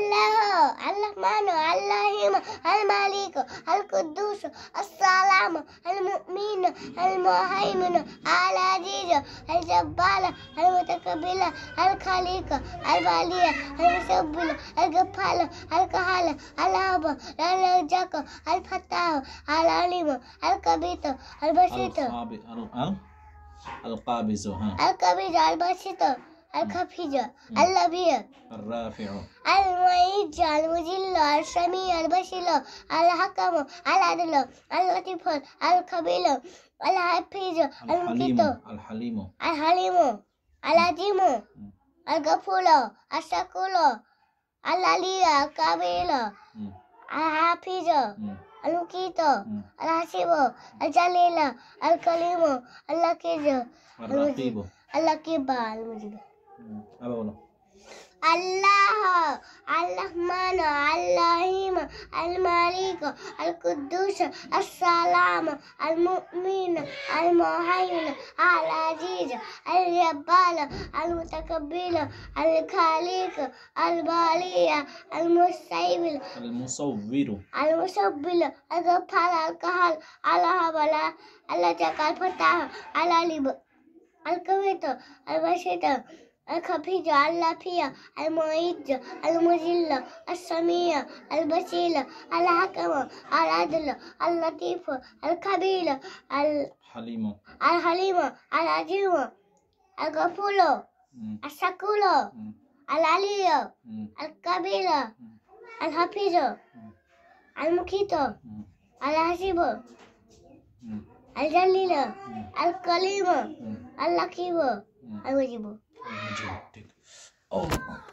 الله الرحمن الرحيم الملك القدوس السلام المؤمن المهيمن العزيز الجبار المتكبر الخليق البالية المسبل الغفار القهار الهاب الرزاق الفتاح العليم الكبير البسيط القابض ها القابض البسيط الخفيج اللبيب الرافع المعيج المجل السميع البصير الحكم العدل اللطيف الخبير الحفيظ المقيت الحليم الحليم العظيم الغفور الشكور العلي الكبير الحفيظ المقيت الحسيب الجليل الكليم اللطيف اللقيب المجيب আবার বলো আল্লাহ الرحمن الرحيم الملك القدوس السلام المؤمن المهيمن العزيز الجبار المتكبر الخالق البارئ المستقبل المصور المصور الغفار القهار الهاب الذي الفتح العليم الكبير البشير الكبيرة اللافية المعيدة المذلة السمية البسيلة الحكمة العدلة اللطيفة الكبيرة الحليمة الحليمة العظيمة الغفولة الشكولة العلية الكبيرة الحفيظة المكيتة العزيبة الجليلة الكليمة اللطيف الوجبة Önce gittik. Olmadı.